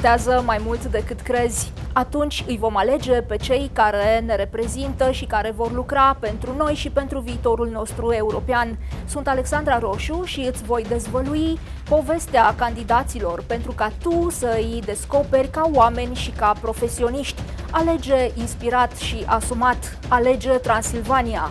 contează mai mult decât crezi. Atunci îi vom alege pe cei care ne reprezintă și care vor lucra pentru noi și pentru viitorul nostru european. Sunt Alexandra Roșu și îți voi dezvălui povestea candidaților pentru ca tu să îi descoperi ca oameni și ca profesioniști. Alege inspirat și asumat. Alege Transilvania.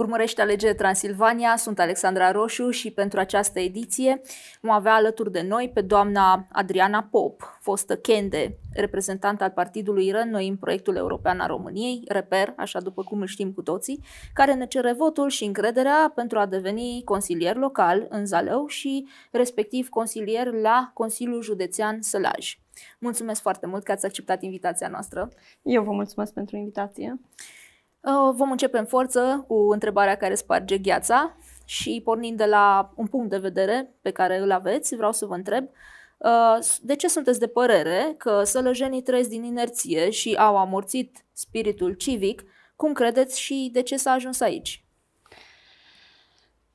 Urmărește Alegeri Transilvania, sunt Alexandra Roșu și pentru această ediție vom avea alături de noi pe doamna Adriana Pop, fostă Kende, reprezentant al Partidului Rănoi în proiectul european al României, REPER, așa după cum îl știm cu toții, care ne cere votul și încrederea pentru a deveni consilier local în Zalău și respectiv consilier la Consiliul Județean Sălaj. Mulțumesc foarte mult că ați acceptat invitația noastră. Eu vă mulțumesc pentru invitație. Uh, vom începe în forță cu întrebarea care sparge gheața și pornind de la un punct de vedere pe care îl aveți, vreau să vă întreb uh, de ce sunteți de părere că sălăjenii trăiesc din inerție și au amorțit spiritul civic? Cum credeți și de ce s-a ajuns aici?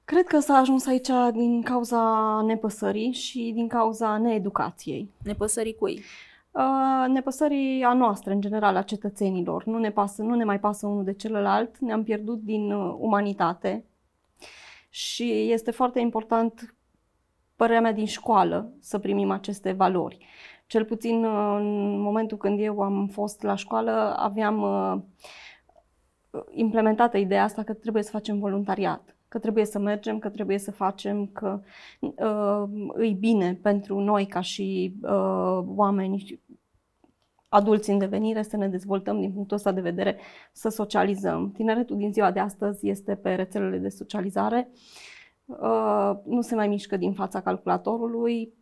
Cred că s-a ajuns aici din cauza nepăsării și din cauza needucației. Nepăsării cui? Uh, Uh, nepăsării a noastră, în general, a cetățenilor. Nu ne, pasă, nu ne mai pasă unul de celălalt, ne-am pierdut din uh, umanitate și este foarte important, părerea mea, din școală să primim aceste valori. Cel puțin uh, în momentul când eu am fost la școală, aveam implementată ideea asta că trebuie să facem voluntariat, că trebuie să mergem, că trebuie să facem, că uh, îi bine pentru noi ca și uh, oameni adulți în devenire, să ne dezvoltăm din punctul ăsta de vedere, să socializăm. Tineretul din ziua de astăzi este pe rețelele de socializare, uh, nu se mai mișcă din fața calculatorului,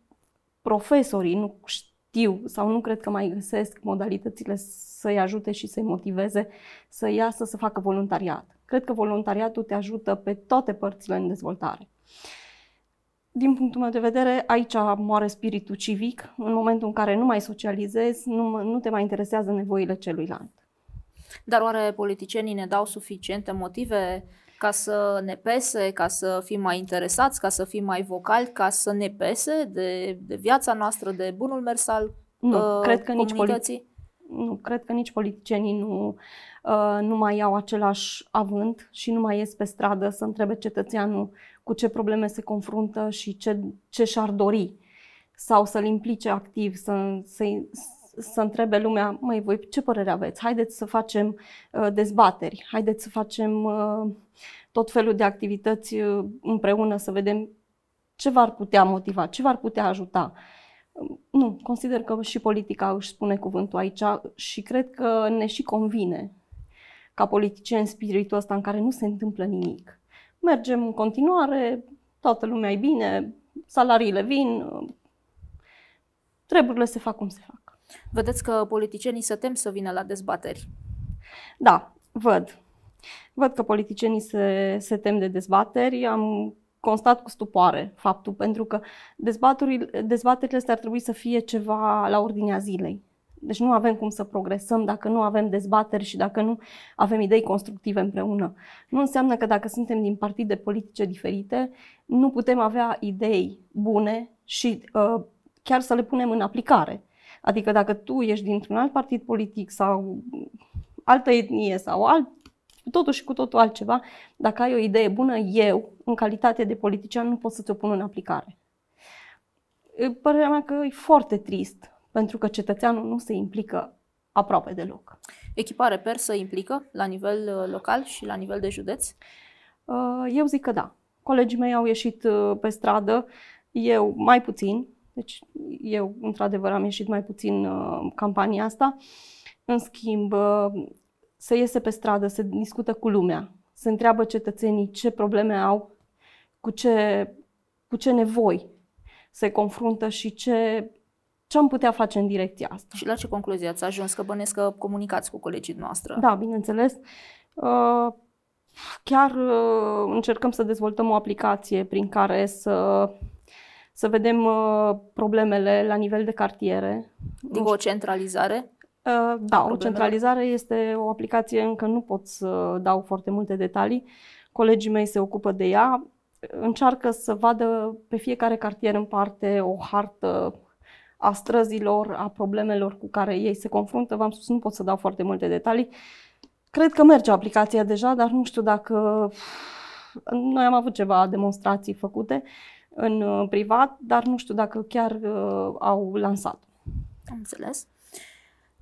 profesorii nu știu sau nu cred că mai găsesc modalitățile să-i ajute și să-i motiveze să iasă să facă voluntariat. Cred că voluntariatul te ajută pe toate părțile în dezvoltare din punctul meu de vedere, aici moare spiritul civic, în momentul în care nu mai socializezi, nu, nu te mai interesează nevoile celuilalt. Dar oare politicienii ne dau suficiente motive ca să ne pese, ca să fim mai interesați, ca să fim mai vocali, ca să ne pese de, de viața noastră, de bunul mers al nu, uh, cred că nici nu, cred că nici politicienii nu, uh, nu mai au același avânt și nu mai ies pe stradă să întrebe cetățeanul cu ce probleme se confruntă și ce, ce și-ar dori. Sau să-l implice activ, să, să, să întrebe lumea, măi, voi ce părere aveți? Haideți să facem uh, dezbateri, haideți să facem uh, tot felul de activități uh, împreună, să vedem ce v-ar putea motiva, ce v-ar putea ajuta. Um, nu, consider că și politica își spune cuvântul aici și cred că ne și convine ca politicieni spiritul ăsta în care nu se întâmplă nimic mergem în continuare, toată lumea e bine, salariile vin, treburile se fac cum se fac. Vedeți că politicienii se tem să vină la dezbateri. Da, văd. Văd că politicienii se, se tem de dezbateri. Am constat cu stupoare faptul, pentru că dezbaterile astea ar trebui să fie ceva la ordinea zilei. Deci nu avem cum să progresăm dacă nu avem dezbateri și dacă nu avem idei constructive împreună. Nu înseamnă că dacă suntem din partide politice diferite, nu putem avea idei bune și uh, chiar să le punem în aplicare. Adică dacă tu ești dintr-un alt partid politic sau altă etnie sau alt totuși totul și cu totul altceva, dacă ai o idee bună, eu, în calitate de politician, nu pot să ți-o pun în aplicare. Părerea mea că e foarte trist pentru că cetățeanul nu se implică aproape deloc. reper se implică la nivel uh, local și la nivel de județ? Uh, eu zic că da. Colegii mei au ieșit uh, pe stradă, eu mai puțin, deci eu într-adevăr am ieșit mai puțin campania asta. În schimb, se iese pe stradă, se discută cu lumea, se întreabă cetățenii ce probleme au, cu ce, cu ce nevoi se confruntă și ce ce am putea face în direcția asta. Și la ce concluzie ați ajuns? Că bănesc că comunicați cu colegii noastre. Da, bineînțeles. Uh, chiar uh, încercăm să dezvoltăm o aplicație prin care să, să vedem uh, problemele la nivel de cartiere. Din o centralizare? Da, o centralizare este o aplicație, încă nu pot să dau foarte multe detalii. Colegii mei se ocupă de ea. Încearcă să vadă pe fiecare cartier în parte o hartă a străzilor, a problemelor cu care ei se confruntă. V-am spus, nu pot să dau foarte multe detalii. Cred că merge aplicația deja, dar nu știu dacă... Noi am avut ceva demonstrații făcute în uh, privat, dar nu știu dacă chiar uh, au lansat. Am înțeles.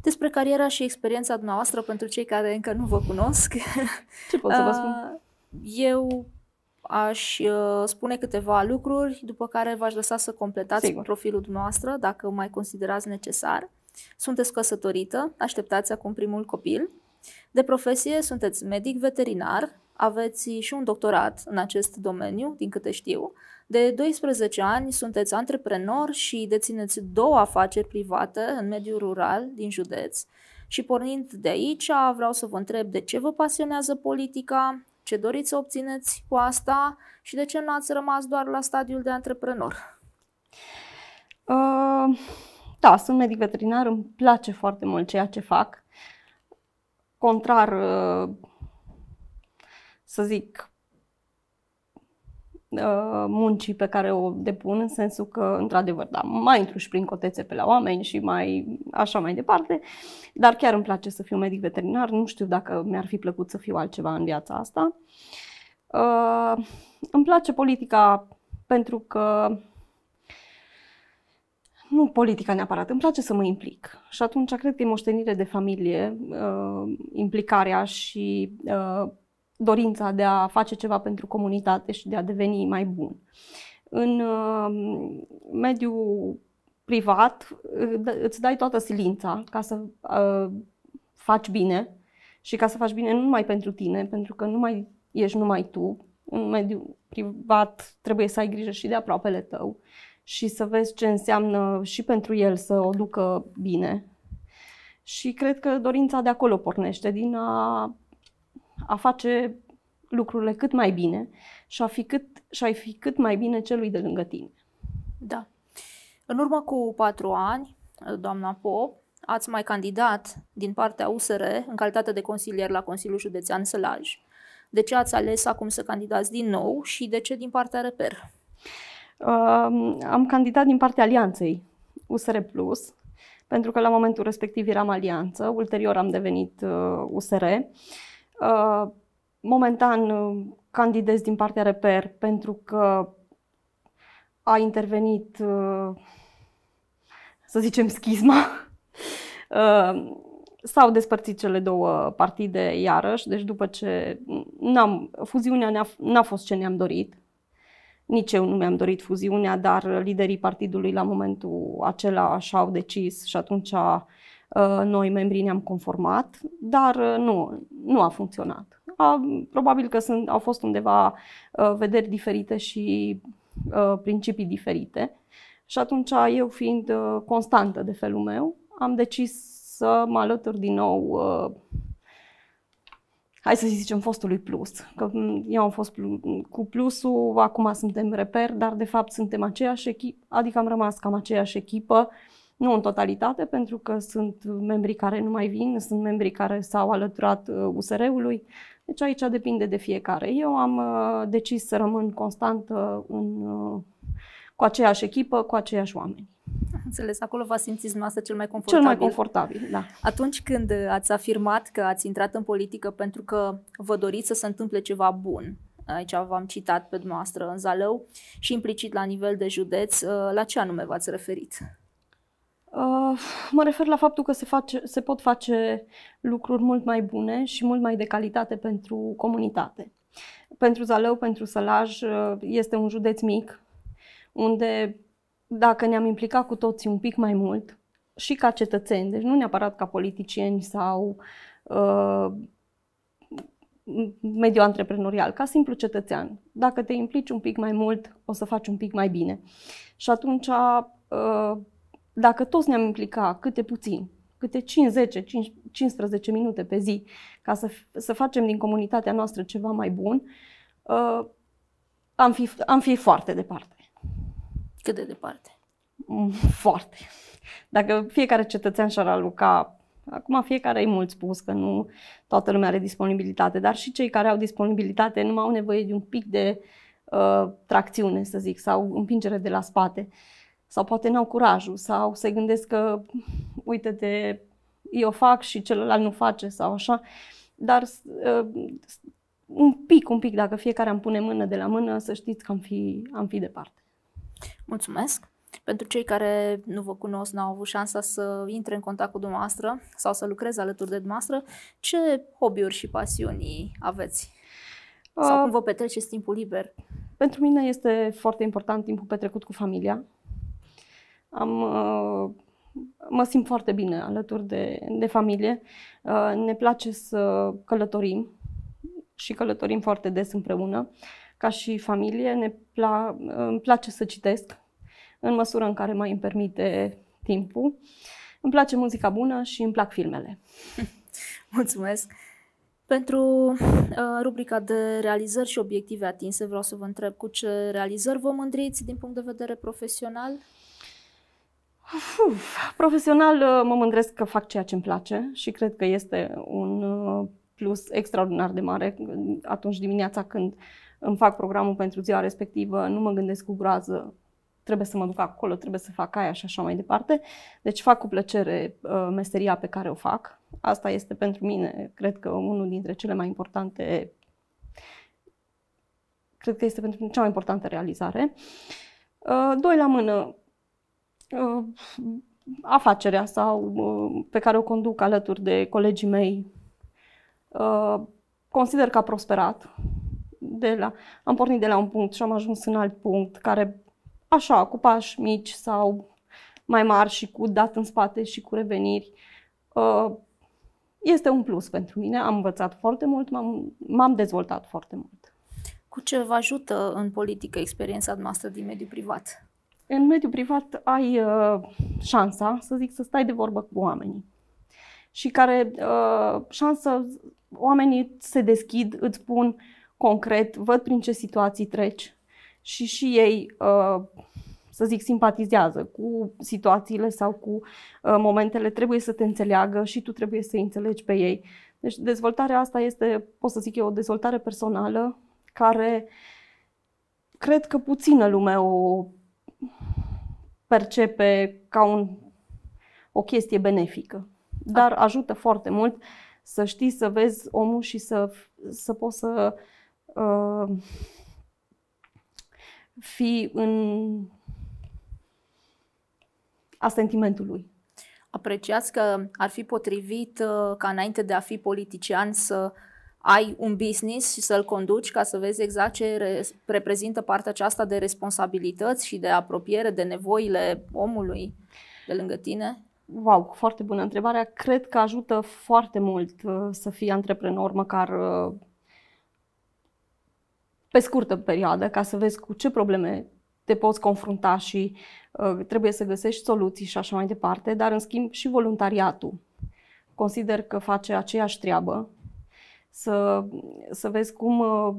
Despre cariera și experiența dumneavoastră pentru cei care încă nu vă cunosc. Ce pot să vă spun? Uh, eu aș uh, spune câteva lucruri, după care v-aș lăsa să completați Sigur. profilul dumneavoastră, dacă mai considerați necesar. Sunteți căsătorită, așteptați acum primul copil. De profesie sunteți medic veterinar, aveți și un doctorat în acest domeniu, din câte știu. De 12 ani sunteți antreprenor și dețineți două afaceri private în mediul rural din județ. Și pornind de aici, vreau să vă întreb de ce vă pasionează politica, ce doriți să obțineți cu asta și de ce nu ați rămas doar la stadiul de antreprenor? Uh, da, sunt medic veterinar, îmi place foarte mult ceea ce fac. Contrar, uh, să zic, Uh, muncii pe care o depun, în sensul că, într-adevăr, da, mai intru și prin cotețe pe la oameni și mai așa mai departe, dar chiar îmi place să fiu medic veterinar, nu știu dacă mi-ar fi plăcut să fiu altceva în viața asta. Uh, îmi place politica pentru că nu politica neapărat, îmi place să mă implic. Și atunci cred că e moștenire de familie, uh, implicarea și uh, dorința de a face ceva pentru comunitate și de a deveni mai bun. În um, mediul privat îți dai toată silința ca să uh, faci bine și ca să faci bine nu numai pentru tine, pentru că nu mai ești numai tu. În mediul privat trebuie să ai grijă și de aproapele tău și să vezi ce înseamnă și pentru el să o ducă bine. Și cred că dorința de acolo pornește, din a a face lucrurile cât mai bine și a fi cât, și a fi cât mai bine celui de lângă tine. Da. În urmă cu patru ani, doamna Pop, ați mai candidat din partea USR în calitate de consilier la Consiliul Județean Sălaj. De ce ați ales acum să candidați din nou și de ce din partea Reper? Um, am candidat din partea Alianței USR Plus, pentru că la momentul respectiv eram alianță, ulterior am devenit uh, USR. Uh, Uh, momentan uh, candidez din partea reper pentru că a intervenit, uh, să zicem, schisma. S-au despărțit cele două partide iarăși, deci după ce n-am, fuziunea n-a, n-a fost ce ne-am dorit, nici eu nu mi-am dorit fuziunea, dar liderii partidului la momentul acela așa au decis și atunci Uh, noi membrii ne-am conformat, dar uh, nu, nu a funcționat. A, probabil că sunt, au fost undeva uh, vederi diferite și principii diferite. Și atunci, eu fiind constantă de felul meu, am decis să mă alătur din nou, uh, hai să zicem, fostului plus. Că mm, eu am fost cu plusul, acum suntem reper, dar de fapt suntem aceeași echipă, adică am rămas cam aceeași echipă. Uh, nu în totalitate, pentru că sunt membrii care nu mai vin, sunt membrii care s-au alăturat USR-ului. Uh, deci aici depinde de fiecare. Eu am uh, decis să rămân constantă uh, în, cu aceeași echipă, cu aceiași oameni. Înțeles, acolo vă simțiți noastră cel mai confortabil. Cel mai confortabil, da. Atunci când ați afirmat că ați intrat în politică pentru că vă doriți să se întâmple ceva bun, aici v-am citat pe dumneavoastră în Zalău și implicit la nivel de județ, la ce anume v-ați referit? Uh, mă refer la faptul că se, face, se pot face lucruri mult mai bune și mult mai de calitate pentru comunitate. Pentru Zalău, pentru Sălaj, uh, este un județ mic, unde dacă ne-am implicat cu toții un pic mai mult, și ca cetățeni, deci nu neapărat ca politicieni sau uh, mediu antreprenorial, ca simplu cetățean. Dacă te implici un pic mai mult, o să faci un pic mai bine. Și atunci uh, dacă toți ne-am implica câte puțin, câte 5, 10, 5, 15 minute pe zi, ca să, să facem din comunitatea noastră ceva mai bun, uh, am, fi, am fi foarte departe. Cât de departe? Mm, foarte. Dacă fiecare cetățean și-ar aluca Acum fiecare e mult spus că nu toată lumea are disponibilitate, dar și cei care au disponibilitate nu mai au nevoie de un pic de uh, tracțiune, să zic, sau împingere de la spate. Uh, sau poate n-au curajul sau se gândesc că uite de eu fac și celălalt nu face sau așa, dar uh, un pic, un pic, dacă fiecare am pune mână de la mână, să știți că am fi, am fi departe. Mulțumesc! Pentru cei care nu vă cunosc, n-au avut șansa să intre în contact cu dumneavoastră sau să lucreze alături de dumneavoastră, ce hobby-uri și pasiuni aveți? Sau uh. cum vă petreceți timpul liber? Pentru mine este foarte important timpul petrecut cu familia am, uh, mă simt foarte bine alături de, de familie. Uh, ne place să călătorim și călătorim foarte des împreună. Ca și familie, ne pla- uh, îmi place să citesc în măsură în care mai îmi permite timpul. Îmi place muzica bună și îmi plac filmele. Mulțumesc! Pentru uh, rubrica de realizări și obiective atinse, vreau să vă întreb cu ce realizări vă mândriți din punct de vedere profesional? Uf, profesional uh, mă mândresc că fac ceea ce îmi place și cred că este un uh, plus extraordinar de mare uh, atunci dimineața când îmi fac programul pentru ziua respectivă, nu mă gândesc cu groază trebuie să mă duc acolo, trebuie să fac aia și așa mai departe. Deci fac cu plăcere meseria pe care o fac. Asta este pentru mine, cred că, unul dintre cele mai importante, cred că este pentru mine cea mai importantă realizare. Doi la mână, uh, afacerea sau uh, pe care o conduc alături de colegii mei uh, consider că a prosperat. De la, am pornit de la un punct și am ajuns în alt punct care, așa, cu pași mici sau mai mari și cu dat în spate și cu reveniri, uh, este un plus pentru mine. Am învățat foarte mult, m-am, m-am dezvoltat foarte mult. Cu ce vă ajută în politică experiența noastră din mediul privat? în mediul privat ai uh, șansa, să zic, să stai de vorbă cu oamenii. Și care uh, șansă, oamenii se deschid, îți spun concret, văd prin ce situații treci și și ei, uh, să zic, simpatizează cu situațiile sau cu uh, momentele, trebuie să te înțeleagă și tu trebuie să înțelegi pe ei. Deci dezvoltarea asta este, pot să zic eu, o dezvoltare personală care cred că puțină lume o percepe ca un, o chestie benefică. Dar ajută foarte mult să știi să vezi omul și să, să poți să uh, fii în a sentimentului. Apreciați că ar fi potrivit uh, ca înainte de a fi politician să ai un business și să-l conduci ca să vezi exact ce re- reprezintă partea aceasta de responsabilități și de apropiere de nevoile omului de lângă tine? Wow, foarte bună întrebare. Cred că ajută foarte mult uh, să fii antreprenor, măcar uh, pe scurtă perioadă, ca să vezi cu ce probleme te poți confrunta și uh, trebuie să găsești soluții și așa mai departe, dar în schimb și voluntariatul. Consider că face aceeași treabă să, să vezi cum, uh,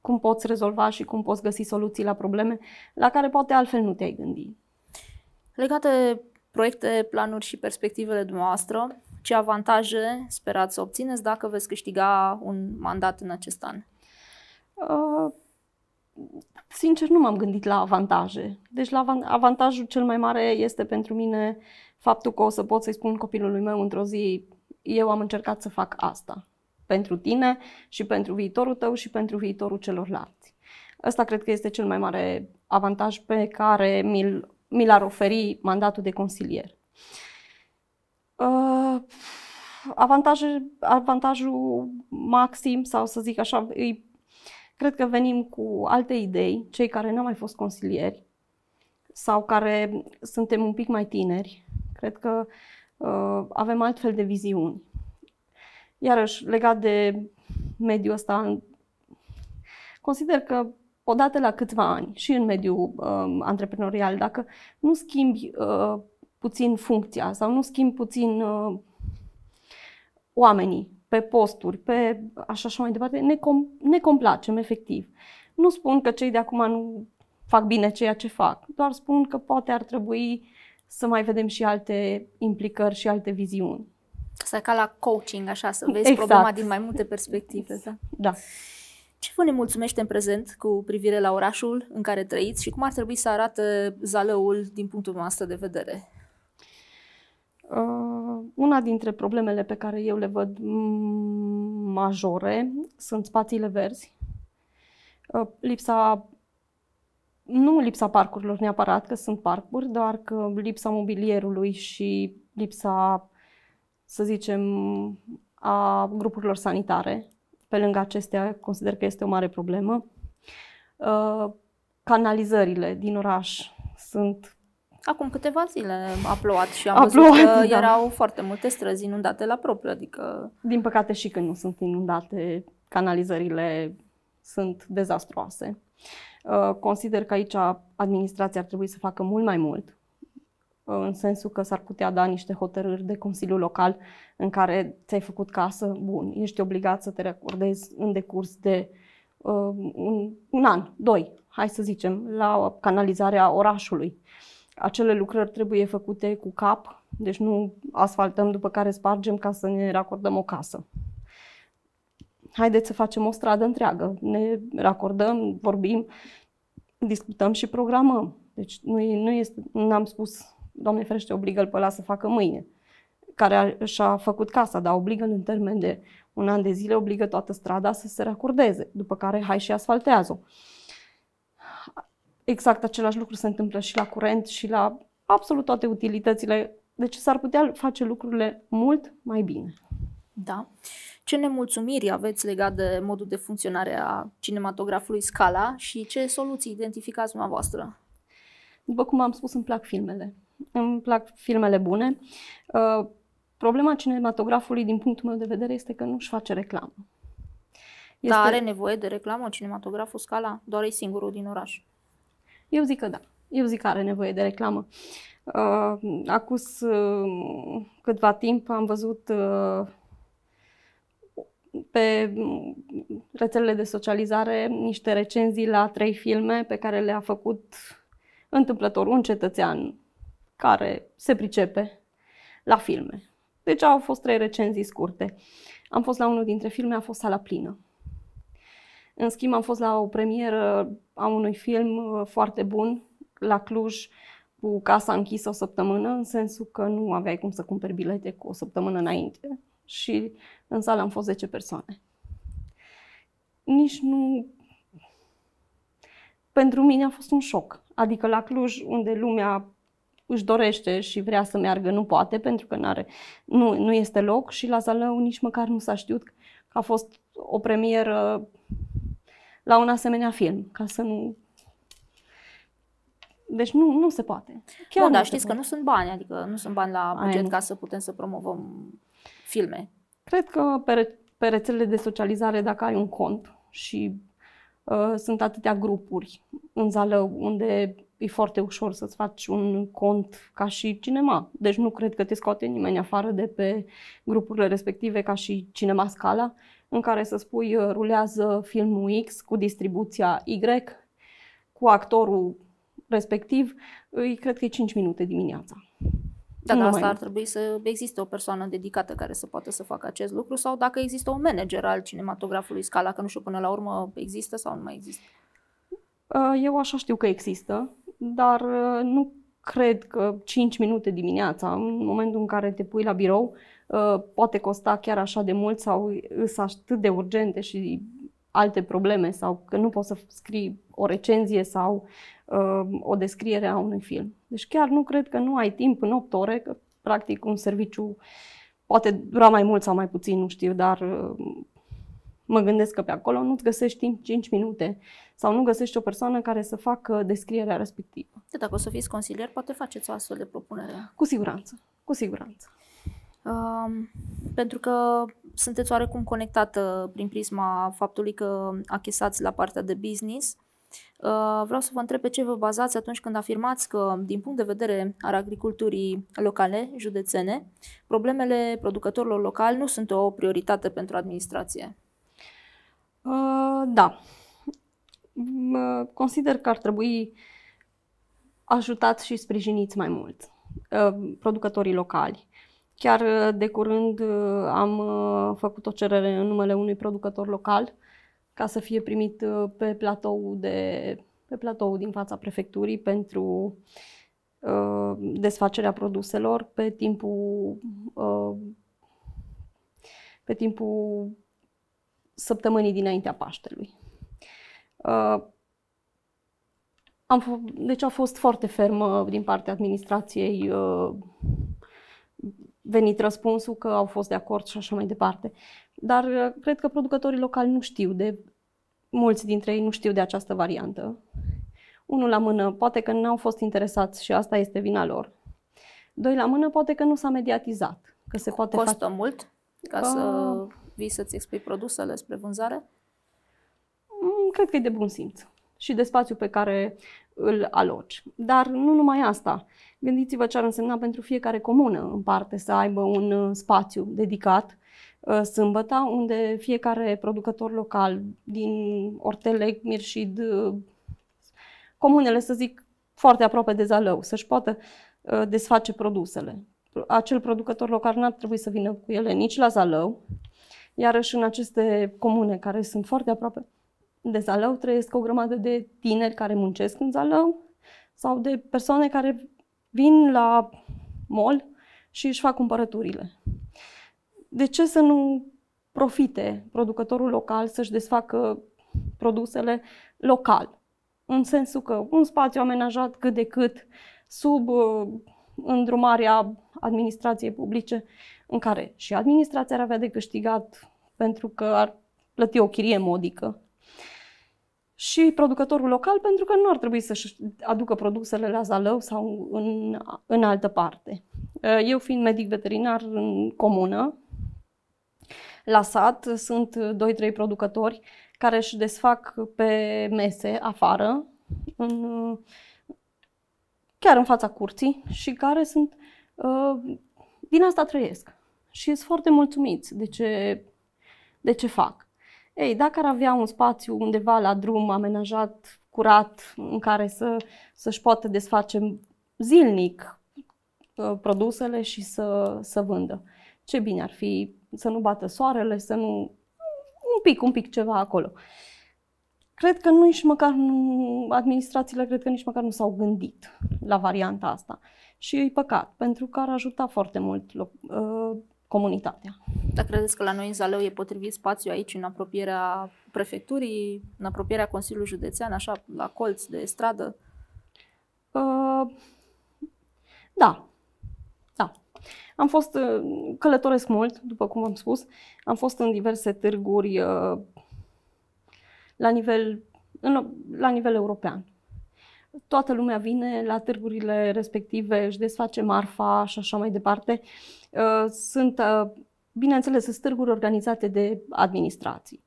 cum poți rezolva și cum poți găsi soluții la probleme la care poate altfel nu te-ai gândi. Legate proiecte, planuri și perspectivele dumneavoastră, ce avantaje sperați să obțineți dacă veți câștiga un mandat în acest an? Uh, sincer, nu m-am gândit la avantaje. Deci la avantajul cel mai mare este pentru mine faptul că o să pot să-i spun copilului meu într-o zi eu am încercat să fac asta pentru tine și pentru viitorul tău și pentru viitorul celorlalți. Ăsta cred că este cel mai mare avantaj pe care mi-l, mi l-ar oferi mandatul de consilier. Uh, avantajul, avantajul maxim, sau să zic așa, îi, cred că venim cu alte idei, cei care n-au mai fost consilieri sau care suntem un pic mai tineri. Cred că uh, avem altfel de viziuni iarăși legat de mediul ăsta, consider că odată la câțiva ani și în mediul uh, antreprenorial, dacă nu schimbi uh, puțin funcția sau nu schimbi puțin uh, oamenii pe posturi, pe așa și mai departe, ne, com- ne complacem efectiv. Nu spun că cei de acum nu fac bine ceea ce fac, doar spun că poate ar trebui să mai vedem și alte implicări și alte viziuni să ca la coaching, așa, să vezi exact. problema din mai multe perspective. Exact. Da. da. Ce vă ne mulțumește în prezent cu privire la orașul în care trăiți și cum ar trebui să arate Zalăul din punctul noastră de vedere? Uh, una dintre problemele pe care eu le văd majore sunt spațiile verzi. Uh, lipsa, nu lipsa parcurilor neapărat, că sunt parcuri, doar că lipsa mobilierului și lipsa să zicem, a grupurilor sanitare. Pe lângă acestea, consider că este o mare problemă. Uh, canalizările din oraș sunt Acum câteva zile a plouat și am a văzut plouat, că da. erau foarte multe străzi inundate la propriu, adică... Din păcate și când nu sunt inundate, canalizările sunt dezastroase. Uh, consider că aici administrația ar trebui să facă mult mai mult în sensul că s-ar putea da niște hotărâri de Consiliu Local în care ți-ai făcut casă, bun, ești obligat să te recordezi în decurs de uh, un, un an, doi, hai să zicem, la canalizarea orașului. Acele lucrări trebuie făcute cu cap, deci nu asfaltăm după care spargem ca să ne racordăm o casă. Haideți să facem o stradă întreagă. Ne racordăm, vorbim, discutăm și programăm. Deci nu, nu este, n-am spus Doamne ferește, obligă-l pe ăla să facă mâine, care a, și-a făcut casa, dar obligă în termen de un an de zile, obligă toată strada să se racurdeze, după care hai și asfaltează-o. Exact același lucru se întâmplă și la curent și la absolut toate utilitățile, deci s-ar putea face lucrurile mult mai bine. Da. Ce nemulțumiri aveți legat de modul de funcționare a cinematografului Scala și ce soluții identificați dumneavoastră? După cum am spus, îmi plac filmele îmi plac filmele bune. Uh, problema cinematografului, din punctul meu de vedere, este că nu-și face reclamă. Este... Dar are nevoie de reclamă cinematograful Scala? Doar e singurul din oraș. Eu zic că da. Eu zic că are nevoie de reclamă. Uh, acus uh, câtva timp am văzut uh, pe rețelele de socializare niște recenzii la trei filme pe care le-a făcut întâmplător un cetățean care se pricepe la filme. Deci au fost trei recenzii scurte. Am fost la unul dintre filme, a fost sala plină. În schimb, am fost la o premieră a unui film uh, foarte bun la Cluj, cu casa închisă o săptămână, în sensul că nu aveai cum să cumperi bilete cu o săptămână înainte și în sală am fost 10 persoane. Nici nu... Pentru mine a fost un șoc. Adică la Cluj, unde lumea își dorește și vrea să meargă, nu poate pentru că n-are, nu, nu este loc și la Zalău nici măcar nu s-a știut că a fost o premieră la un asemenea film, ca să nu... Deci nu, nu se poate. Chiar da, da, știți poate. că nu sunt bani, adică nu sunt bani la buget Ai, ca să putem să promovăm filme. Cred că pe, re- pe rețelele de socializare, dacă ai un cont și uh, sunt atâtea grupuri în Zalău unde e foarte ușor să-ți faci un cont ca și cinema. Deci nu cred că te scoate nimeni afară de pe grupurile respective ca și cinema scala, în care să spui rulează filmul X cu distribuția Y, cu actorul respectiv, îi cred că e 5 minute dimineața. Da, dar asta ar trebui să existe o persoană dedicată care să poată să facă acest lucru sau dacă există un manager al cinematografului Scala, că nu știu până la urmă există sau nu mai există. Eh, eu așa știu că există, dar eh, nu cred că 5 minute dimineața, în momentul în care te pui la birou, eh, poate costa chiar așa de mult sau să atât de urgente și alte probleme sau că nu poți să scrii o recenzie sau o descriere a unui film. Deci chiar nu cred că nu ai timp în 8 ore, că practic un serviciu poate dura mai mult sau mai puțin, nu știu, dar mă gândesc că pe acolo nu-ți găsești timp 5 minute sau nu găsești o persoană care să facă descrierea respectivă. De dacă o să fiți consilier, poate faceți o astfel de propunere. Cu siguranță, cu siguranță. Uh, pentru că sunteți oarecum conectată prin prisma faptului că achesați la partea de business, uh, vreau să vă întreb pe ce vă bazați atunci când afirmați că, din punct de vedere al agriculturii locale, județene, problemele producătorilor locali nu sunt o prioritate pentru administrație. Uh, da. consider că ar trebui ajutați și sprijiniți mai mult uh, producătorii locali. Chiar uh, de curând am făcut o cerere în numele unui producător local ca să fie primit pe platou, de, pe platou din fața prefecturii pentru desfacerea produselor pe timpul, pe timpul săptămânii dinaintea Paștelui. Uh, am deci a fost foarte fermă din partea administrației uh, venit răspunsul că au fost de acord și așa mai departe. Dar uh, cred că producătorii locali nu știu de, mulți dintre ei nu știu de această variantă. Unul la mână, poate că n-au fost interesați și asta este vina lor. Doi la mână, poate că nu s-a mediatizat. Că se poate Costă face... mult? Ca uh, să vii să-ți expui produsele spre vânzare? Mm, cred că e de bun simț și de spațiu pe care îl aloci. Dar nu numai asta. Gândiți-vă ce ar însemna pentru fiecare comună în parte să aibă un uh, spațiu dedicat uh, sâmbăta, unde fiecare producător local din Ortele, Mirșid, uh, comunele, să zic, foarte aproape de Zalău, să-și poată desface produsele. Acel producător local n-ar trebui să vină cu ele nici la Zalău, Iarăși în aceste comune care sunt foarte aproape de Zalău trăiesc o grămadă de tineri care muncesc în Zalău sau de persoane care vin la mall și își fac cumpărăturile. De ce să nu profite producătorul local să-și desfacă produsele local? În sensul că un spațiu amenajat cât de cât sub uh, îndrumarea administrației publice în care și administrația ar avea de câștigat pentru că ar plăti o chirie modică și producătorul local pentru că nu ar trebui să-și aducă produsele la Zalău sau în, în altă parte. Eu fiind medic veterinar în comună, la sat sunt 2-3 producători care își desfac pe mese afară, în, chiar în fața curții și care sunt, uh, din asta trăiesc și sunt foarte mulțumiți de ce, de ce fac. Ei, dacă ar avea un spațiu undeva la drum amenajat, curat, în care să, să-și poată desface zilnic uh, produsele și să, să vândă. Ce bine ar fi să nu bată soarele, să nu... un pic, un pic ceva acolo. Cred că nici măcar nu, administrațiile cred că nici măcar nu s-au gândit la varianta asta. Și e păcat, pentru că ar ajuta foarte mult uh, comunitatea. Dar credeți că la noi în Zaleu e potrivit spațiu aici, în apropierea prefecturii, în apropierea Consiliului Județean, așa, la colț de stradă? Uh, da. Da. Am fost, uh, călătoresc mult, după cum am spus, am fost în diverse târguri uh, la nivel, în, la nivel european toată lumea vine la târgurile respective, își desface marfa și așa mai departe. Uh, sunt, uh, bineînțeles, sunt târguri organizate de administrații.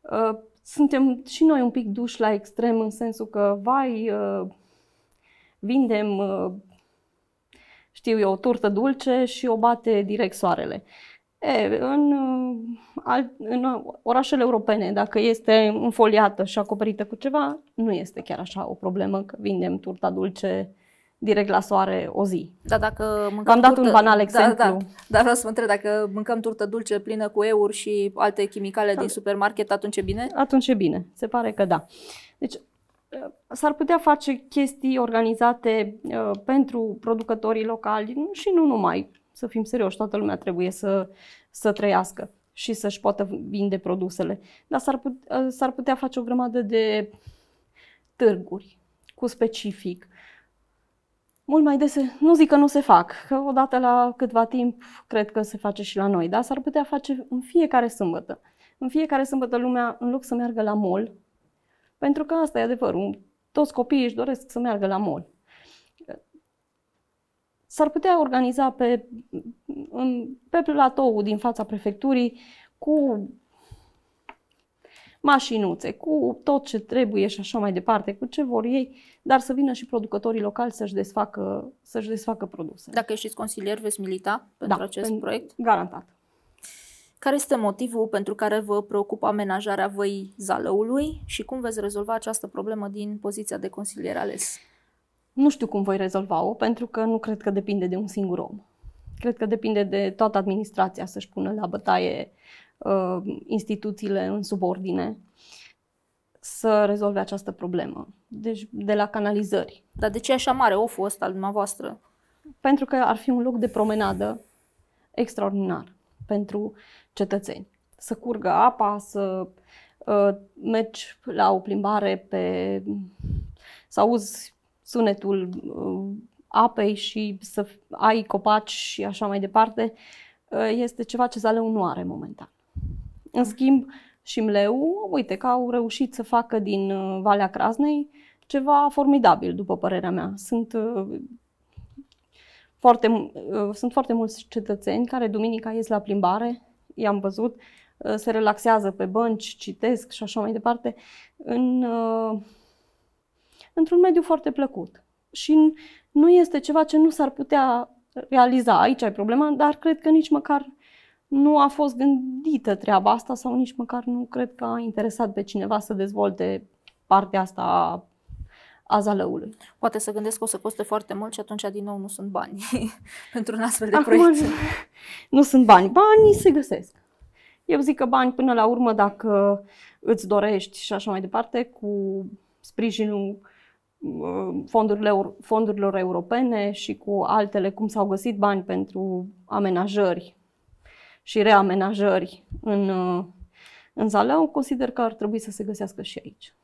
Uh, suntem și noi un pic duși la extrem în sensul că, vai, vindem, știu eu, o turtă dulce și o bate direct soarele. E, în, uh, alt, în uh, orașele europene, dacă este înfoliată și acoperită cu ceva, nu este chiar așa o problemă că vindem turta dulce direct la soare o zi. Da, dacă mâncăm V-am dat turtă, un banal exemplu. Da, da, Dar vreau să vă întreb, dacă mâncăm turtă dulce plină cu euri și alte chimicale da. din supermarket, atunci e bine? Atunci e bine, se pare că da. Deci, uh, s-ar putea face chestii organizate uh, pentru producătorii locali și nu numai să fim serioși, toată lumea trebuie să, să trăiască și să-și poată vinde produsele. Dar s-ar putea, s-ar putea face o grămadă de târguri cu specific. Mult mai des, nu zic că nu se fac, că odată la câtva timp cred că se face și la noi, dar s-ar putea face în fiecare sâmbătă. În fiecare sâmbătă lumea, în loc să meargă la mol, pentru că asta e adevărul, toți copiii își doresc să meargă la mol s-ar putea organiza pe, pe platou din fața prefecturii cu mașinuțe, cu tot ce trebuie și așa mai departe, cu ce vor ei, dar să vină și producătorii locali să-și desfacă, să-și desfacă produse. Dacă ești consilier, veți milita pentru da, acest pen, proiect? Garantat. Care este motivul pentru care vă preocupă amenajarea văii Zalăului și cum veți rezolva această problemă din poziția de consilier ales? Nu știu cum voi rezolva-o, pentru că nu cred că depinde de un singur om. Cred că depinde de toată administrația să-și pună la bătaie uh, instituțiile în subordine să rezolve această problemă. Deci, de la canalizări. Dar de ce e așa mare o fost al dumneavoastră? Pentru că ar fi un loc de promenadă extraordinar pentru cetățeni. Să curgă apa, să uh, mergi la o plimbare pe... să auzi sunetul uh, apei și să ai copaci și așa mai departe, uh, este ceva ce zaleu nu are momentan. În schimb, șimleu, uite că au reușit să facă din uh, Valea Craznei ceva formidabil, după părerea mea. Sunt foarte, sunt foarte mulți cetățeni care duminica ies la plimbare, i-am văzut, se relaxează pe bănci, citesc și așa mai departe. În într-un mediu foarte plăcut. Și nu este ceva ce nu s-ar putea realiza, aici ai problema, dar cred că nici măcar nu a fost gândită treaba asta sau nici măcar nu cred că a interesat pe cineva să dezvolte partea asta a a zalăului. Poate să gândesc că o să coste foarte mult și atunci din nou nu sunt bani pentru un astfel de Acum, proiect. Nu sunt bani. Banii se găsesc. Eu zic că bani până la urmă dacă îți dorești și așa mai departe cu sprijinul Uh, fondurile, fondurilor europene și cu altele, cum s-au găsit bani pentru amenajări și reamenajări în, uh, în Zalău, consider că ar trebui să se găsească și aici.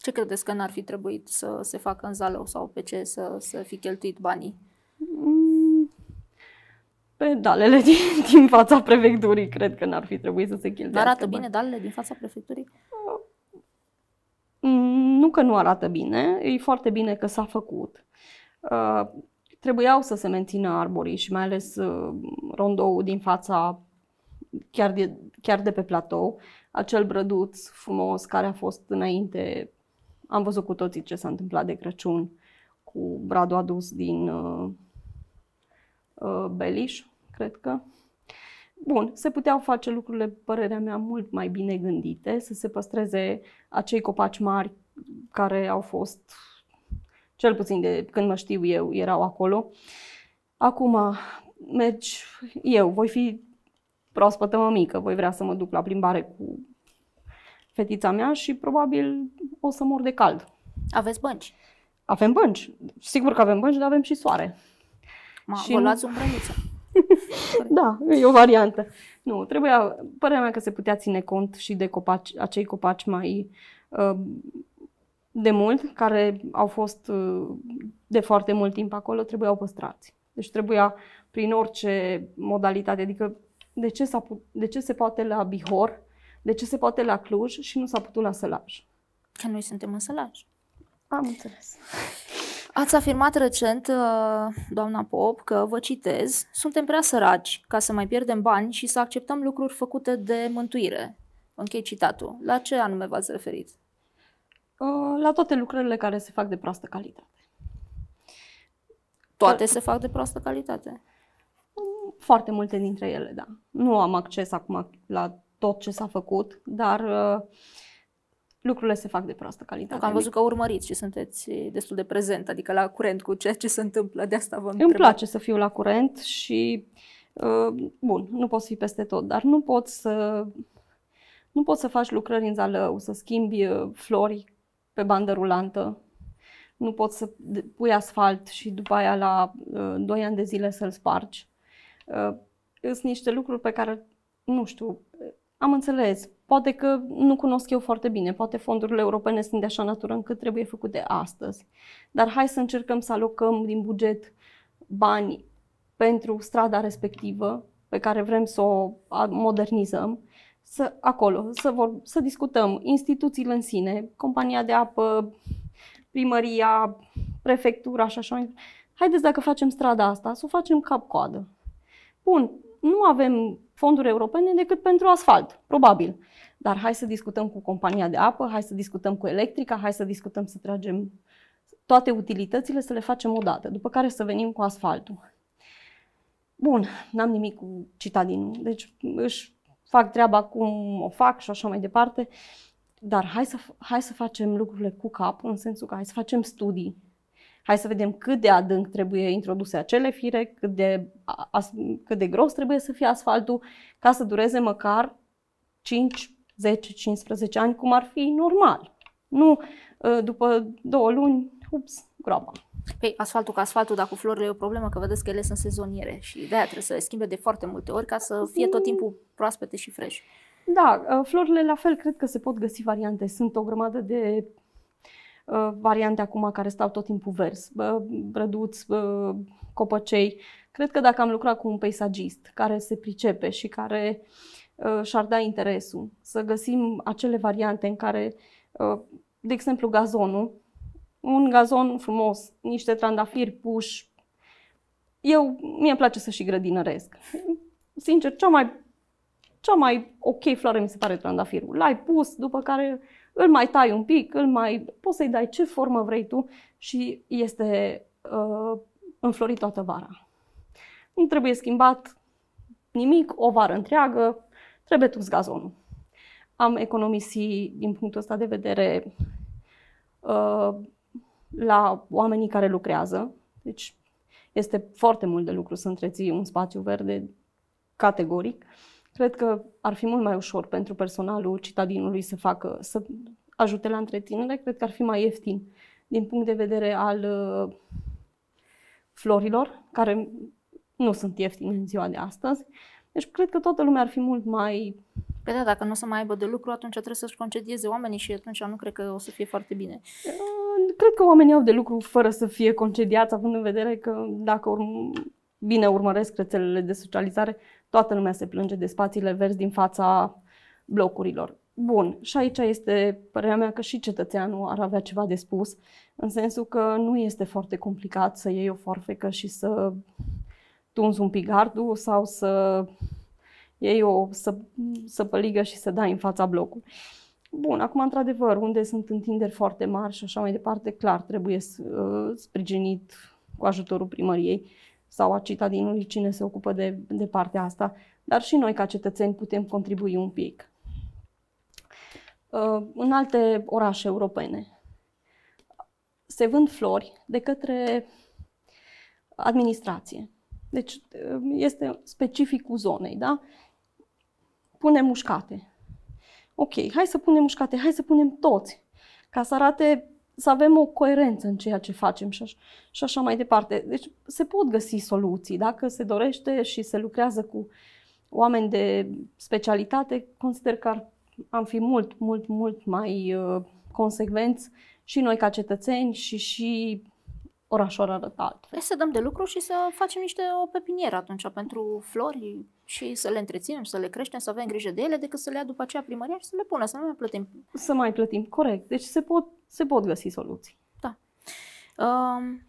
Ce credeți că n-ar fi trebuit să se facă în Zalău sau pe ce să, să fi cheltuit banii? Mm, pe dalele din, din fața prefecturii, cred că n-ar fi trebuit să se cheltuiască. Dar arată bine dalele din fața prefecturii? Uh, Mm, nu că nu arată bine, e foarte bine că s-a făcut. Uh, trebuiau să se mențină arborii și mai ales uh, rondou din fața, chiar de, chiar de pe platou, acel brăduț frumos care a fost înainte, am văzut cu toții ce s-a întâmplat de Crăciun cu bradul adus din uh, uh, Beliș, cred că, Bun, se puteau face lucrurile, părerea mea, mult mai bine gândite, să se păstreze acei copaci mari care au fost, cel puțin de când mă știu eu, erau acolo. Acum mergi, eu voi fi proaspătă mică, voi vrea să mă duc la plimbare cu fetița mea și probabil o să mor de cald. Aveți bănci? Avem bănci. Sigur că avem bănci, dar avem și soare. Ma, și vă luați umbrăliță. Da, e o variantă. Nu, trebuia, părerea mea că se putea ține cont și de copaci, acei copaci mai uh, de mult, care au fost uh, de foarte mult timp acolo, trebuiau păstrați. Deci trebuia prin orice modalitate, adică de ce, s-a put- de ce se poate la Bihor, de ce se poate la Cluj și nu s-a putut la Sălaj? Că noi suntem în Sălaj. Am înțeles. Ați afirmat recent, uh, doamna Pop, că vă citez, suntem prea săraci ca să mai pierdem bani și să acceptăm lucruri făcute de mântuire. Închei citatul. La ce anume v-ați referit? Uh, la toate lucrurile care se fac de proastă calitate. Toate se fac de proastă calitate? Mm, foarte multe dintre ele, da. Nu am acces acum la tot ce s-a făcut, dar uh, lucrurile se fac de proastă calitate. Am văzut că urmăriți și sunteți destul de prezent, adică la curent cu ceea ce se întâmplă, de asta vă întreb. Îmi place să fiu la curent și, uh, bun, nu poți fi peste tot, dar nu poți să, nu poți să faci lucrări în zalău, să schimbi uh, flori pe bandă rulantă, nu poți să pui asfalt și după aia la 2 uh, ani de zile să-l spargi. Sunt niște lucruri pe care, nu știu, am înțeles, poate că nu cunosc eu foarte bine, poate fondurile europene sunt de așa natură încât trebuie făcute astăzi. Dar hai să încercăm să alocăm din buget bani pentru strada respectivă pe care vrem să o modernizăm, să, acolo, să, vor, să discutăm instituțiile în sine, compania de apă, primăria, prefectura și așa. Haideți dacă facem strada asta, să o facem cap-coadă. Bun, nu avem fonduri europene decât pentru asfalt, probabil. Dar hai să discutăm cu compania de apă, hai să discutăm cu electrica, hai să discutăm să tragem toate utilitățile, să le facem odată, după care să venim cu asfaltul. Bun, n-am nimic cu citadinul, deci își fac treaba cum o fac și așa mai departe, dar hai să, hai să facem lucrurile cu cap, în sensul că hai să facem studii, Hai să vedem cât de adânc trebuie introduse acele fire, cât de, as, cât de gros trebuie să fie asfaltul, ca să dureze măcar 5, 10, 15 ani, cum ar fi normal. Nu ă, după două luni, ups, groaba. Păi, asfaltul ca asfaltul, dacă cu florile e o problemă, că vedeți că ele sunt sezoniere și de aia trebuie să le schimbe de foarte multe ori ca să fie tot timpul proaspete și fresh. Da, ă, florile la fel cred că se pot găsi variante. Sunt o grămadă de Uh, variante acum care stau tot timpul vers, brăduți, copăcei. Cred că dacă am lucrat cu un peisagist care se pricepe și care uh, și-ar da interesul să găsim acele variante în care, uh, de exemplu, gazonul, un gazon frumos, niște trandafiri puși. Eu, mie îmi place să și grădinăresc. Sincer, cea mai, cea mai ok floare mi se pare trandafirul. L-ai pus, după care îl mai tai un pic, îl mai... poți să-i dai ce formă vrei tu și este uh, înflorit toată vara. Nu trebuie schimbat nimic, o vară întreagă, trebuie tuns gazonul. Am economisit, din punctul ăsta de vedere, uh, la oamenii care lucrează. Deci este foarte mult de lucru să întreții un spațiu verde categoric. Uh, Cred că ar fi mult mai ușor pentru personalul citadinului să facă, să ajute la întreținere, cred că ar fi mai ieftin din punct de vedere al uh, florilor, care nu sunt ieftine în ziua de astăzi. Deci cred că toată lumea ar fi mult mai Păi da, dacă nu o să mai aibă de lucru, atunci trebuie să-și concedieze oamenii și atunci nu cred că o să fie foarte bine. Uh, cred că oamenii au de lucru fără să fie concediați, având în vedere că dacă urm- bine urmăresc rețelele de socializare, Toată lumea se plânge de spațiile verzi din fața blocurilor. Bun, și aici este părerea mea că și cetățeanul ar avea ceva de spus, în sensul că nu este foarte complicat să iei o forfecă și să tunzi un pic gardul sau să iei o să, să păligă și să dai în fața blocului. Bun, acum, într-adevăr, unde sunt întinderi foarte mari și așa mai departe, clar, trebuie uh, sprijinit cu ajutorul primăriei sau a citadinului cine se ocupă de, de partea asta, dar și noi ca cetățeni putem contribui un pic. Uh, în alte orașe europene se vând flori de către administrație. Deci uh, este cu zonei, da? Punem mușcate. Ok, hai să punem mușcate, hai să punem toți, ca să arate să avem o coerență în ceea ce facem și așa, și așa mai departe. Deci se pot găsi soluții dacă se dorește și se lucrează cu oameni de specialitate, consider că ar, am fi mult, mult, mult mai uh, consecvenți și noi ca cetățeni și și orașul ar arăta altfel. Trebuie să dăm de lucru și să facem niște o pepinieră atunci pentru flori și să le întreținem, să le creștem, să avem grijă de ele, decât să le ia după aceea primăria și să le pună, să nu mai plătim. Să mai plătim, corect. Deci se pot, se pot găsi soluții. Da. Um,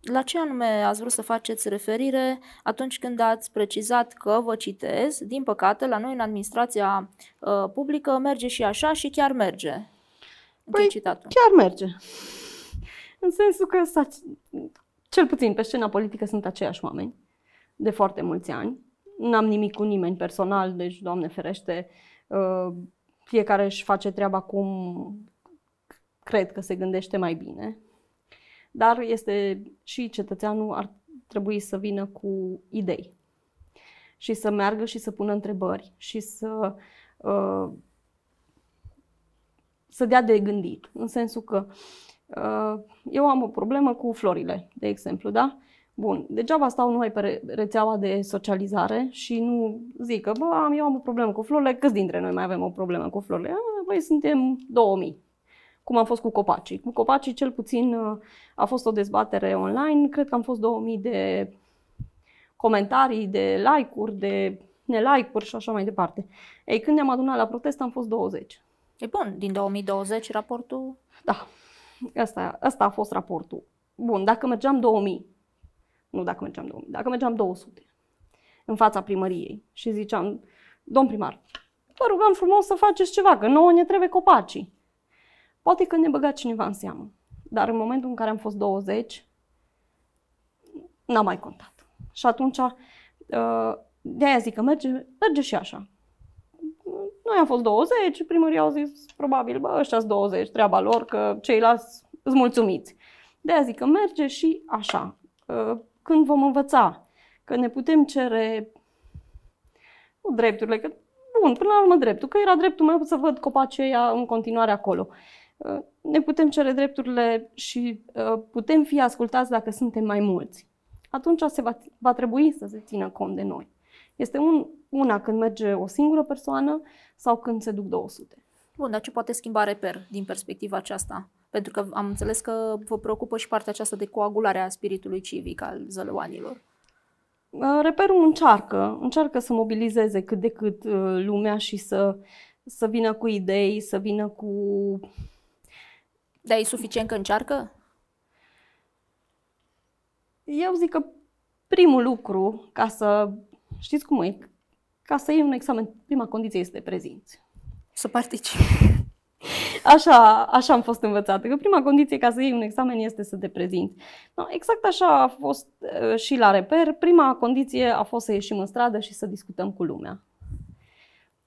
la ce anume ați vrut să faceți referire atunci când ați precizat că, vă citez, din păcate, la noi în administrația uh, publică merge și așa și chiar merge. Deci păi, citatul. chiar merge în sensul că cel puțin pe scena politică sunt aceiași oameni de foarte mulți ani. N-am nimic cu nimeni personal, deci, Doamne ferește, uh, fiecare își face treaba cum cred că se gândește mai bine. Dar este și cetățeanul ar trebui să vină cu idei și să meargă și să pună întrebări și să uh, să dea de gândit, în sensul că Uh, eu am o problemă cu florile, de exemplu, da? Bun, degeaba stau numai pe rețeaua de socializare și nu zic că, bă, am, eu am o problemă cu florile, câți dintre noi mai avem o problemă cu florile? Ah, băi, suntem 2000, cum am fost cu copacii. Cu copacii, cel puțin, uh, a fost o dezbatere online, cred că am fost 2000 de comentarii, de like-uri, de nelike-uri și așa mai departe. Ei, când ne-am adunat la protest, am fost 20. E bun, din 2020 raportul? Da, Asta, asta a fost raportul. Bun, dacă mergeam 2000, nu dacă mergeam 2000, dacă mergeam 200 în fața primăriei și ziceam, domn primar, vă rugăm frumos să faceți ceva, că nouă ne trebuie copacii. Poate că ne băga cineva în seamă, dar în momentul în care am fost 20, n-a mai contat. Și atunci, uh, de aia zic că merge, merge și așa. Noi am fost 20, primăria au zis probabil, bă, ăștia 20, treaba lor, că ceilalți îți mulțumiți. De aia zic că merge și așa. Ă, când vom învăța că ne putem cere nu drepturile, că bun, până la urmă dreptul, că era dreptul meu să văd copacii ăia în continuare acolo. Ă, ne putem cere drepturile și ă, putem fi ascultați dacă suntem mai mulți. Atunci se va, va trebui să se țină cont de noi. Este un, una când merge o singură persoană, sau când se duc 200. Bun, dar ce poate schimba reper din perspectiva aceasta? Pentru că am înțeles că vă preocupă și partea aceasta de coagulare a spiritului civic al zălăoanilor. Uh, reperul încearcă, încearcă să mobilizeze cât de cât uh, lumea și să, să vină cu idei, să vină cu... Dar e suficient că încearcă? Eu zic că primul lucru, ca să știți cum e, ca să iei un examen, prima condiție este prezinți. Să participi. Așa, așa am fost învățată, că prima condiție ca să iei un examen este să te prezinți. No, exact așa a fost uh, și la reper. Prima condiție a fost să ieșim în stradă și să discutăm cu lumea.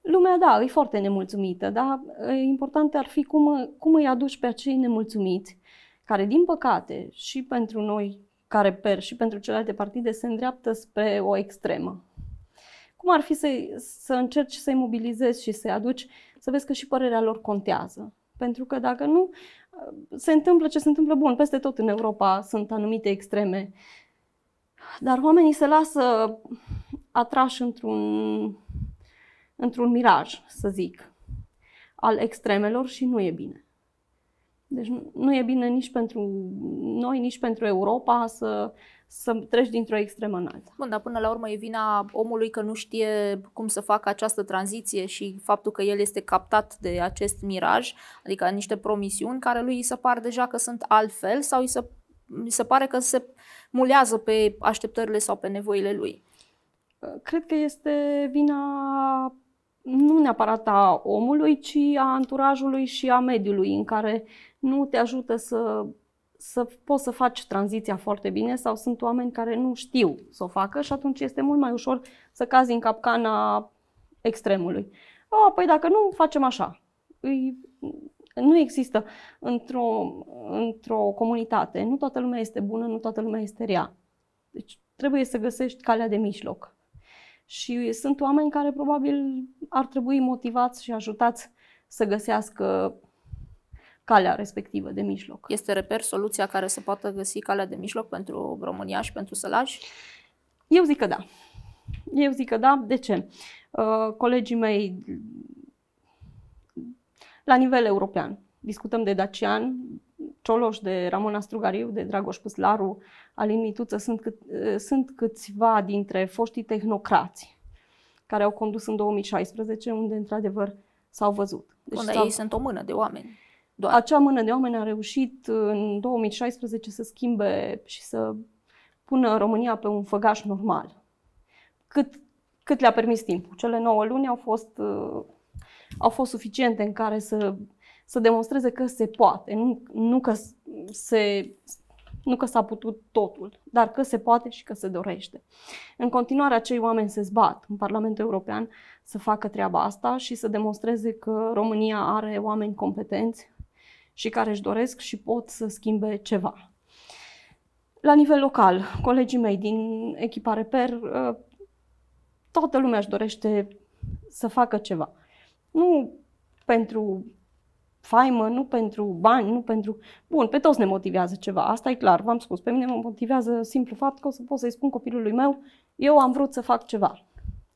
Lumea, da, e foarte nemulțumită, dar uh, important ar fi cum, cum îi aduci pe acei nemulțumiți, care, din păcate, și pentru noi, care per, și pentru celelalte partide, se îndreaptă spre o extremă. Cum ar fi să, să încerci să-i mobilizezi și să-i aduci, să vezi că și părerea lor contează. Pentru că dacă nu, se întâmplă ce se întâmplă bun. Peste tot în Europa sunt anumite extreme. Dar oamenii se lasă atrași într-un, într-un miraj, să zic, al extremelor și nu e bine. Deci nu, nu e bine nici pentru noi, nici pentru Europa să să treci dintr-o extremă în alta. Bun, dar până la urmă e vina omului că nu știe cum să facă această tranziție și faptul că el este captat de acest miraj, adică niște promisiuni care lui îi se par deja că sunt altfel sau îi se, îi se pare că se mulează pe așteptările sau pe nevoile lui. Cred că este vina nu neapărat a omului, ci a anturajului și a mediului în care nu te ajută să să poți să faci tranziția foarte bine sau sunt oameni care nu știu să o facă și atunci este mult mai ușor să cazi în capcana extremului. Oh, păi dacă nu, facem așa. Îi, nu există într-o, într-o comunitate. Nu toată lumea este bună, nu toată lumea este rea. Deci trebuie să găsești calea de mijloc. Și sunt oameni care probabil ar trebui motivați și ajutați să găsească calea respectivă de mijloc. Este reper soluția care se poate găsi calea de mijloc pentru România și pentru Sălaj? Eu zic că da. Eu zic că da. De ce? Uh, colegii mei la nivel european, discutăm de Dacian, Cioloș, de Ramona Strugariu, de Dragoș Puslaru, Alin Mituță, sunt, cât, uh, sunt câțiva dintre foștii tehnocrați care au condus în 2016, unde într-adevăr s-au văzut. Deci unde ei sunt o mână de oameni. Acea mână de oameni a reușit în 2016 să schimbe și să pună România pe un făgaș normal. Cât, cât le-a permis timpul. Cele 9 luni au fost, uh, au fost suficiente în care să, să demonstreze că se poate, nu, nu că se nu că s-a putut totul, dar că se poate și că se dorește. În continuare, acei oameni se zbat în Parlamentul European să facă treaba asta și să demonstreze că România are oameni competenți, și care își doresc și pot să schimbe ceva. La nivel local, colegii mei din echipa Reper, uh, toată lumea își dorește să facă ceva. Nu pentru faimă, nu pentru bani, nu pentru... Bun, pe toți ne motivează ceva, asta e clar, v-am spus. Pe mine mă motivează simplu fapt că o să pot să-i spun copilului meu, eu am vrut să fac ceva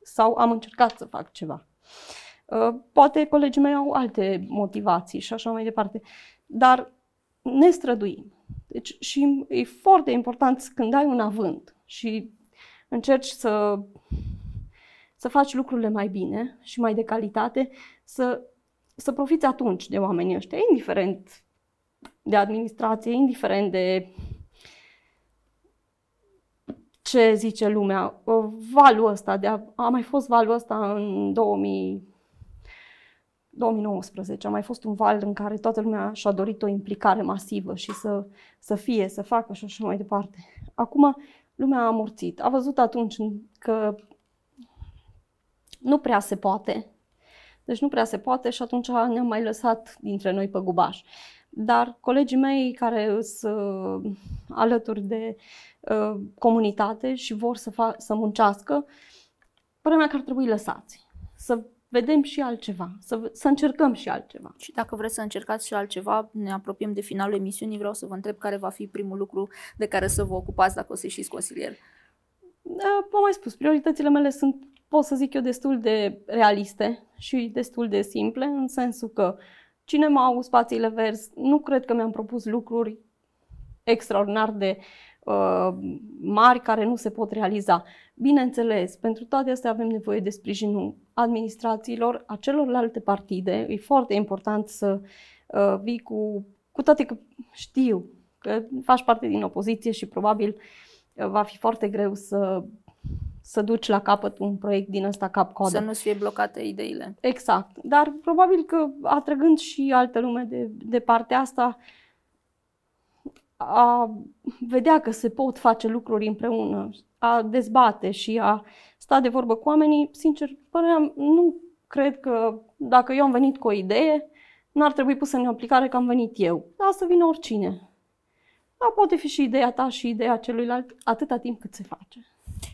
sau am încercat să fac ceva. Uh, Ă, poate colegii mei au alte motivații și așa mai departe. Dar ne străduim. Deci și e foarte important când ai un avânt și încerci să, să faci lucrurile mai bine și mai de calitate, să, să profiți atunci de oamenii ăștia, indiferent de administrație, indiferent de ce zice lumea, valul ăsta, de a, a mai fost valul ăsta în 2000 2019 a mai fost un val în care toată lumea și-a dorit o implicare masivă și să, să fie, să facă și așa mai departe. Acum lumea a amorțit. A văzut atunci că nu prea se poate. Deci nu prea se poate și atunci ne-am mai lăsat dintre noi pe gubaș. Dar colegii mei care sunt uh, alături de uh, comunitate și vor să, fa- să muncească, părerea mea că ar trebui lăsați. Să vedem și altceva, să, să încercăm și altceva. Și dacă vreți să încercați și altceva, ne apropiem de finalul emisiunii, vreau să vă întreb care va fi primul lucru de care să vă ocupați dacă o să ieșiți consilier. Da, v-am mai spus, prioritățile mele sunt, pot să zic eu, destul de realiste și destul de simple, în sensul că cine cinema, spațiile verzi, nu cred că mi-am propus lucruri extraordinar de uh, mari care nu se pot realiza. Bineînțeles, pentru toate astea avem nevoie de sprijinul administrațiilor, a celorlalte partide. E foarte important să uh, vii cu, cu toate că știu că faci parte din opoziție și probabil uh, va fi foarte greu să să duci la capăt un proiect din ăsta cap cod. Să nu fie blocate ideile. Exact. Dar probabil că atrăgând și altă lume de, de partea asta, a vedea că se pot face lucruri împreună a dezbate și a sta de vorbă cu oamenii, sincer, părerea, nu cred că dacă eu am venit cu o idee, nu ar trebui pusă în aplicare că am venit eu. Dar să vină oricine. Dar poate fi și ideea ta și ideea celuilalt atâta timp cât se face.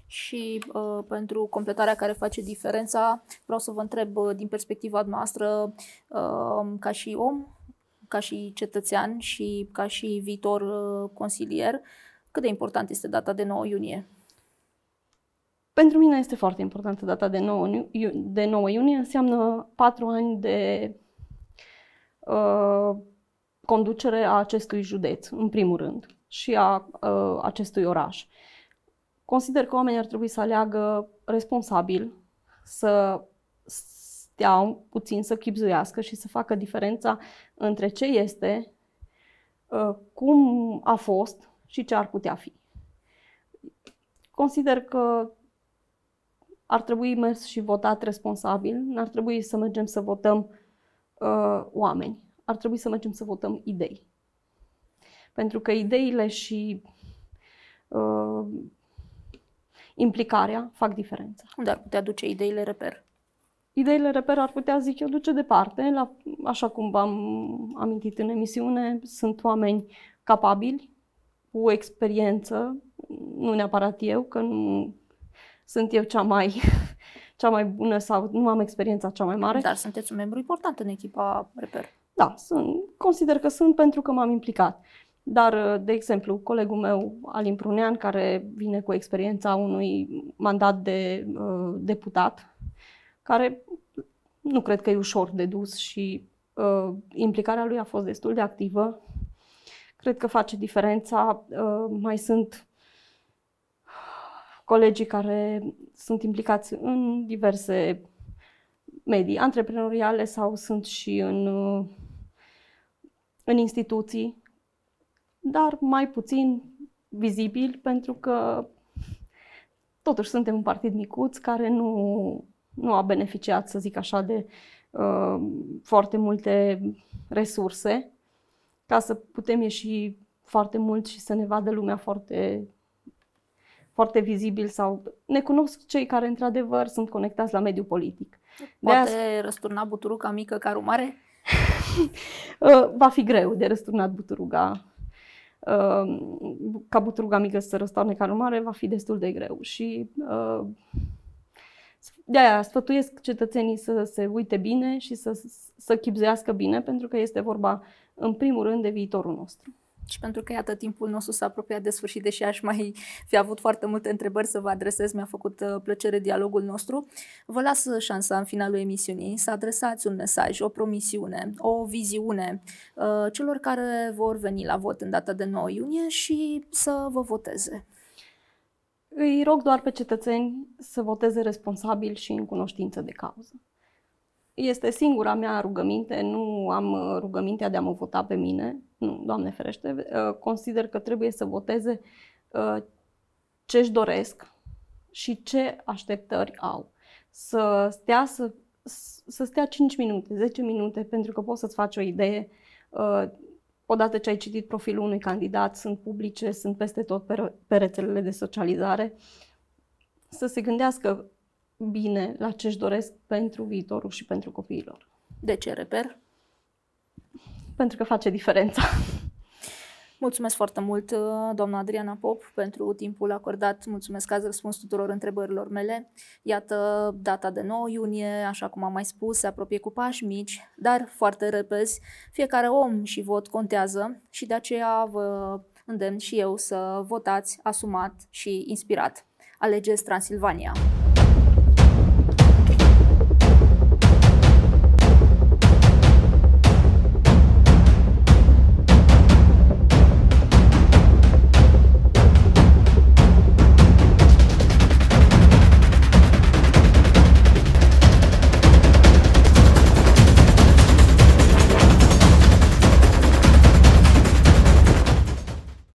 Și uh, pentru completarea care face diferența, vreau să vă întreb uh, din perspectiva noastră, uh, ca și om, ca și cetățean și ca și viitor uh, consilier, cât de important este data de 9 iunie? Pentru mine este foarte importantă data de 9, de 9 iunie, înseamnă 4 ani de uh, conducere a acestui județ, în primul rând, și a uh, acestui oraș. Consider că oamenii ar trebui să aleagă responsabil, să stea puțin să chipzuiască și să facă diferența între ce este, uh, cum a fost și ce ar putea fi. Consider că ar trebui mers și votat responsabil, n-ar trebui să mergem să votăm uh, oameni, ar trebui să mergem să votăm idei. Pentru că ideile și uh, implicarea fac diferența. Dar putea duce ideile reper. Ideile reper ar putea, zic eu, duce departe. La, așa cum v-am amintit în emisiune, sunt oameni capabili, cu experiență, nu neapărat eu, că nu sunt eu cea mai, cea mai bună sau nu am experiența cea mai mare. Dar sunteți un membru important în echipa Reper. Da, sunt, consider că sunt pentru că m-am implicat. Dar, de exemplu, colegul meu, Alin Prunean, care vine cu experiența unui mandat de uh, deputat, care nu cred că e ușor de dus și uh, implicarea lui a fost destul de activă. Cred că face diferența. Uh, mai sunt colegii care sunt implicați în diverse medii antreprenoriale sau sunt și în, în instituții, dar mai puțin vizibil pentru că totuși suntem un partid micuț care nu, nu a beneficiat, să zic așa, de uh, foarte multe resurse ca să putem ieși foarte mult și să ne vadă lumea foarte foarte vizibil sau ne cunosc cei care într-adevăr sunt conectați la mediul politic. Poate asta... răsturna buturuca mică ca mare? Uh, va fi greu de răsturnat buturuga. Uh, ca buturuga mică să răstoarne ca mare va fi destul de greu și uh, de aia sfătuiesc cetățenii să se uite bine și să, să chipzească bine pentru că este vorba în primul rând de viitorul nostru și pentru că, iată, timpul nostru s-a apropiat de sfârșit, deși aș mai fi avut foarte multe întrebări să vă adresez, mi-a făcut uh, plăcere dialogul nostru. Vă las uh, șansa în finalul emisiunii să adresați un mesaj, o promisiune, o viziune uh, celor care vor veni la vot în data de 9 iunie și să vă voteze. Îi rog doar pe cetățeni să voteze responsabil și în cunoștință de cauză. Este singura mea rugăminte, nu am uh, rugămintea de a mă vota pe mine, nu, Doamne ferește, uh, consider că trebuie să voteze uh, ce își doresc și ce așteptări au. Să stea, să, să stea 5 minute, 10 minute, pentru că poți să-ți faci o idee odată ce ai citit profilul unui candidat, sunt publice, sunt peste tot pe, pe rețelele de socializare, să se gândească bine la ce își doresc pentru viitorul și pentru copiilor. De ce reper? Pentru că face diferența. Mulțumesc foarte mult, uh, doamna Adriana Pop, pentru timpul acordat. Mulțumesc că ați răspuns tuturor întrebărilor mele. Iată, data de 9 iunie, așa cum am mai spus, se apropie cu pași mici, dar foarte repezi. Fiecare om și vot contează și de aceea vă îndemn și eu să votați asumat și inspirat. Alegeți Transilvania!